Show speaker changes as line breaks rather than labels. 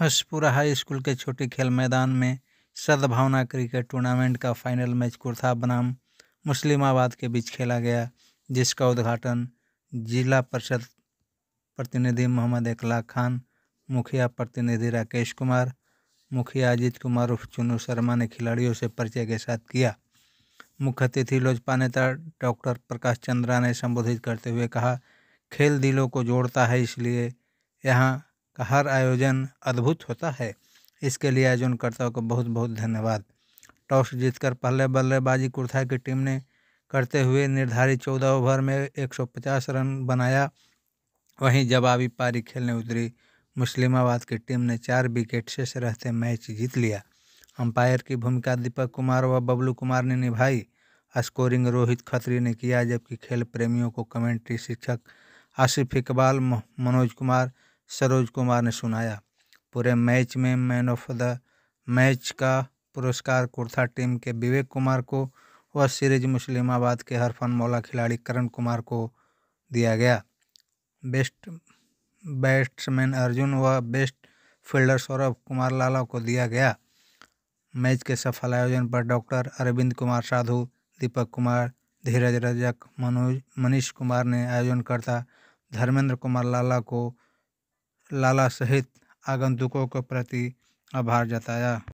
हंसपुरा high school के छोटे खेल मैदान में सद्भावना क्रिकेट टूर्नामेंट का फाइनल मैच कुर्था बनाम मुस्लिमाबाद के बीच खेला गया जिसका उद्घाटन जिला परिषद प्रतिनिधि मोहम्मद इकला खान मुखिया प्रतिनिधि राकेश कुमार मुखिया अजीत कुमार उर्फ चुनू शर्मा ने खिलाड़ियों से परिचय के साथ किया मुख्य अतिथि लोजपा नेता डॉक्टर प्रकाश चंद्रा ने संबोधित करते हुए कहा खेल दिलों को जोड़ता है इसलिए यहाँ का हर आयोजन अद्भुत होता है इसके लिए आयोजनकर्ताओं को बहुत बहुत धन्यवाद टॉस जीतकर पहले बल्लेबाजी कुर्था की टीम ने करते हुए निर्धारित चौदह ओवर में 150 रन बनाया वहीं जवाबी पारी खेलने उतरी मुस्लिमाबाद की टीम ने चार विकेट से रहते मैच जीत लिया अंपायर की भूमिका दीपक कुमार व बबलू कुमार ने निभाई स्कोरिंग रोहित खत्री ने किया जबकि खेल प्रेमियों को कमेंट्री शिक्षक आसिफ इकबाल मनोज कुमार सरोज कुमार ने सुनाया पूरे मैच में मैन ऑफ द मैच का पुरस्कार कुर्था टीम के विवेक कुमार को व सीरीज मुस्लिमाबाद के हरफन मौला खिलाड़ी करण कुमार को दिया गया बेस्ट बैट्समैन अर्जुन व बेस्ट फील्डर सौरभ कुमार लाला को दिया गया मैच के सफल आयोजन पर डॉक्टर अरविंद कुमार साधु दीपक कुमार धीरज रजक मनोज मनीष कुमार ने आयोजनकर्ता धर्मेंद्र कुमार लाला को लाला सहित आगंतुकों के प्रति आभार जताया